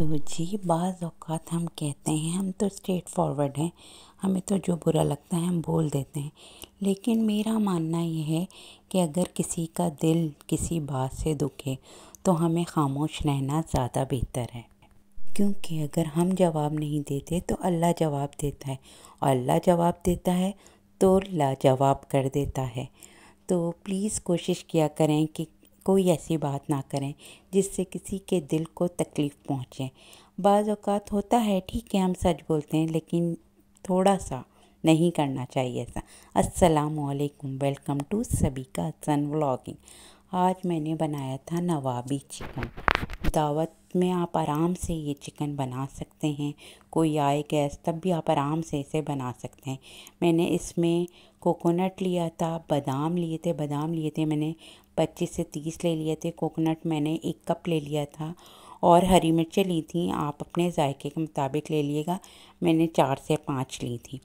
तो जी बाज़ अवत हम कहते हैं हम तो स्ट्रेट फॉरवर्ड हैं हमें तो जो बुरा लगता है हम बोल देते हैं लेकिन मेरा मानना यह है कि अगर किसी का दिल किसी बात से दुखे तो हमें खामोश रहना ज़्यादा बेहतर है क्योंकि अगर हम जवाब नहीं देते तो अल्लाह जवाब देता है और अल्लाह जवाब देता है तो लाजवाब कर देता है तो प्लीज़ कोशिश किया करें कि कोई ऐसी बात ना करें जिससे किसी के दिल को तकलीफ़ पहुँचे बाज़ात होता है ठीक है हम सच बोलते हैं लेकिन थोड़ा सा नहीं करना चाहिए ऐसा वालेकुम वेलकम टू सभी का सन व्लॉगिंग आज मैंने बनाया था नवाबी चिकन दावत में आप आराम से ये चिकन बना सकते हैं कोई आए गैस तब भी आप आराम से इसे बना सकते हैं मैंने इसमें कोकोनट लिया था बादाम लिए थे बादाम लिए थे मैंने पच्चीस से तीस ले लिए थे कोकोनट मैंने एक कप ले लिया था और हरी मिर्चें ली थी आप अपने जायके के मुताबिक ले लीजिएगा मैंने चार से पाँच ली थी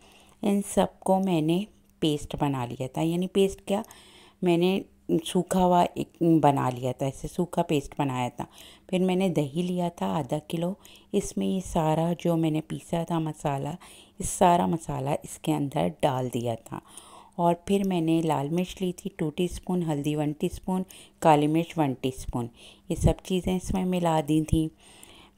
इन सबको मैंने पेस्ट बना लिया था यानी पेस्ट क्या मैंने सूखा हुआ एक बना लिया था इसे सूखा पेस्ट बनाया था फिर मैंने दही लिया था आधा किलो इसमें ये सारा जो मैंने पीसा था मसाला इस सारा मसाला इसके अंदर डाल दिया था और फिर मैंने लाल मिर्च ली थी टू टीस्पून हल्दी वन टीस्पून काली मिर्च वन टीस्पून ये सब चीज़ें इसमें मिला दी थी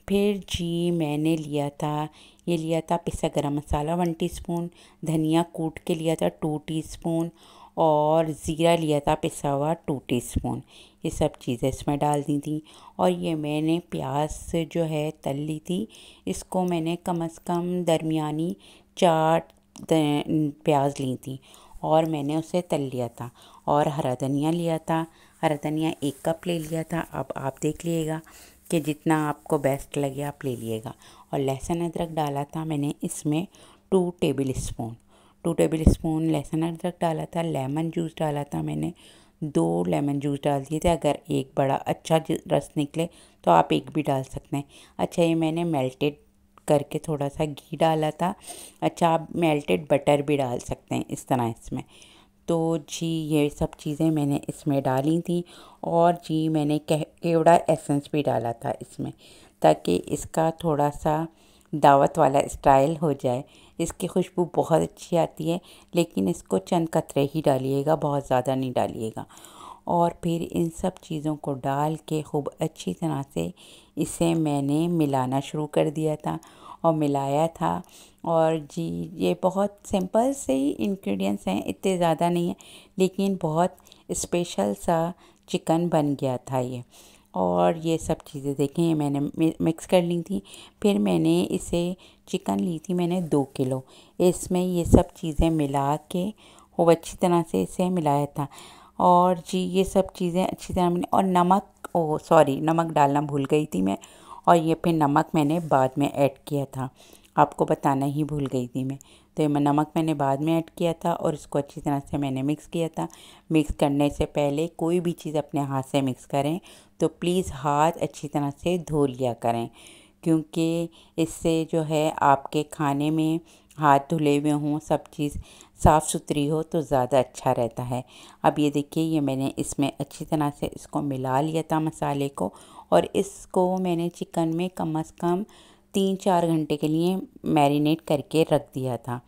फिर जी मैंने लिया था ये लिया था पिसा गरम मसाला वन टीस्पून धनिया कूट के लिया था टू टीस्पून और ज़ीरा लिया था पिसा हुआ टू टी ये सब चीज़ें इसमें डाल दी थी और ये मैंने प्याज जो है तल ली थी इसको मैंने कम अज़ कम दरमिया चार प्याज ली थी और मैंने उसे तल लिया था और हरा धनिया लिया था हरा धनिया एक कप ले लिया था अब आप देख लीजिएगा कि जितना आपको बेस्ट लगे आप ले लीजिएगा और लहसुन अदरक डाला था मैंने इसमें two tablespoon two tablespoon लहसुन अदरक डाला था लेमन जूस डाला था मैंने दो लेमन जूस डाल दिए थे अगर एक बड़ा अच्छा रस निकले तो आप एक भी डाल सकते हैं अच्छा ये मैंने मेल्टेड करके थोड़ा सा घी डाला था अच्छा आप मेल्टेड बटर भी डाल सकते हैं इस तरह इसमें तो जी ये सब चीज़ें मैंने इसमें डाली थी और जी मैंने के, केवड़ा एसेंस भी डाला था इसमें ताकि इसका थोड़ा सा दावत वाला स्टाइल हो जाए इसकी खुशबू बहुत अच्छी आती है लेकिन इसको चंद कतरे ही डालिएगा बहुत ज़्यादा नहीं डालिएगा और फिर इन सब चीज़ों को डाल के खूब अच्छी तरह से इसे मैंने मिलाना शुरू कर दिया था और मिलाया था और जी ये बहुत सिंपल से ही इन्ग्रीडियंट्स हैं इतने ज़्यादा नहीं है लेकिन बहुत स्पेशल सा चिकन बन गया था ये और ये सब चीज़ें देखें मैंने मिक्स कर ली थी फिर मैंने इसे चिकन ली थी मैंने दो किलो इसमें ये सब चीज़ें मिला के खूब अच्छी तरह से इसे मिलाया था और जी ये सब चीज़ें अच्छी तरह मैंने और नमक ओ सॉरी नमक डालना भूल गई थी मैं और ये फिर नमक मैंने बाद में ऐड किया था आपको बताना ही भूल गई थी मैं तो ये नमक मैंने बाद में ऐड किया था और इसको अच्छी तरह से मैंने मिक्स किया था मिक्स करने से पहले कोई भी चीज़ अपने हाथ से मिक्स करें तो प्लीज़ हाथ अच्छी तरह से धो लिया करें क्योंकि इससे जो है आपके खाने में हाथ धुले हुए हों सब चीज़ साफ़ सुथरी हो तो ज़्यादा अच्छा रहता है अब ये देखिए ये मैंने इसमें अच्छी तरह से इसको मिला लिया था मसाले को और इसको मैंने चिकन में कम अज़ कम तीन चार घंटे के लिए मैरिनेट करके रख दिया था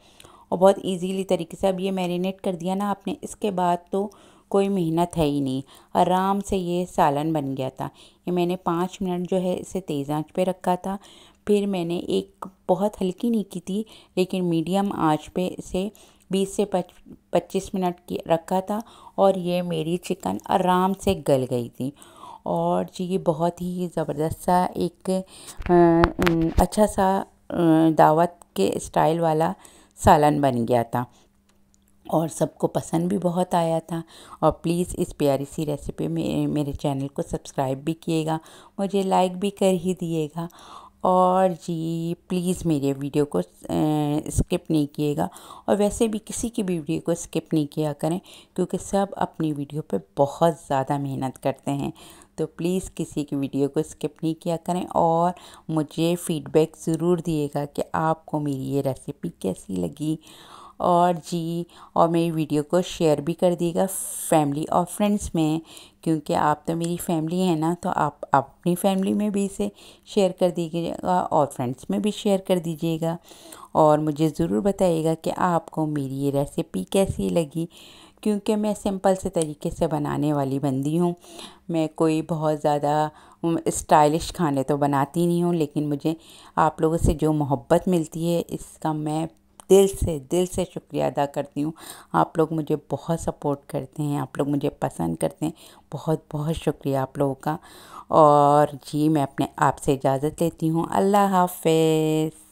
और बहुत इजीली तरीके से अब ये मैरिनेट कर दिया ना आपने इसके बाद तो कोई मेहनत है ही नहीं आराम से ये सालन बन गया था ये मैंने पाँच मिनट जो है इसे तेज़ आंच पे रखा था फिर मैंने एक बहुत हल्की नहीं की थी लेकिन मीडियम आंच पे इसे 20 से पच्चीस मिनट की रखा था और ये मेरी चिकन आराम से गल गई थी और जी ये बहुत ही ज़बरदस्त सा एक अच्छा सा दावत के स्टाइल वाला सालन बन गया था और सबको पसंद भी बहुत आया था और प्लीज़ इस प्यारी सी रेसिपी में मेरे चैनल को सब्सक्राइब भी किएगा मुझे लाइक भी कर ही दिएगा और जी प्लीज़ मेरे वीडियो को स्किप नहीं किएगा और वैसे भी किसी की भी वीडियो को स्किप नहीं किया करें क्योंकि सब अपनी वीडियो पे बहुत ज़्यादा मेहनत करते हैं तो प्लीज़ किसी की वीडियो को स्किप नहीं किया करें और मुझे फ़ीडबैक ज़रूर दिएगा कि आपको मेरी ये रेसिपी कैसी लगी और जी और मेरी वीडियो को शेयर भी कर दिएगा फैमिली और फ्रेंड्स में क्योंकि आप तो मेरी फैमिली है ना तो आप अपनी फैमिली में भी इसे शेयर कर दीजिएगा और फ्रेंड्स में भी शेयर कर दीजिएगा और मुझे ज़रूर बताइएगा कि आपको मेरी ये रेसिपी कैसी लगी क्योंकि मैं सिंपल से तरीके से बनाने वाली बंदी हूँ मैं कोई बहुत ज़्यादा स्टाइलिश खाने तो बनाती नहीं हूँ लेकिन मुझे आप लोगों से जो मोहब्बत मिलती है इसका मैं दिल से दिल से शुक्रिया अदा करती हूँ आप लोग मुझे बहुत सपोर्ट करते हैं आप लोग मुझे पसंद करते हैं बहुत बहुत शुक्रिया आप लोगों का और जी मैं अपने आप से इजाज़त लेती हूँ अल्लाह हाफ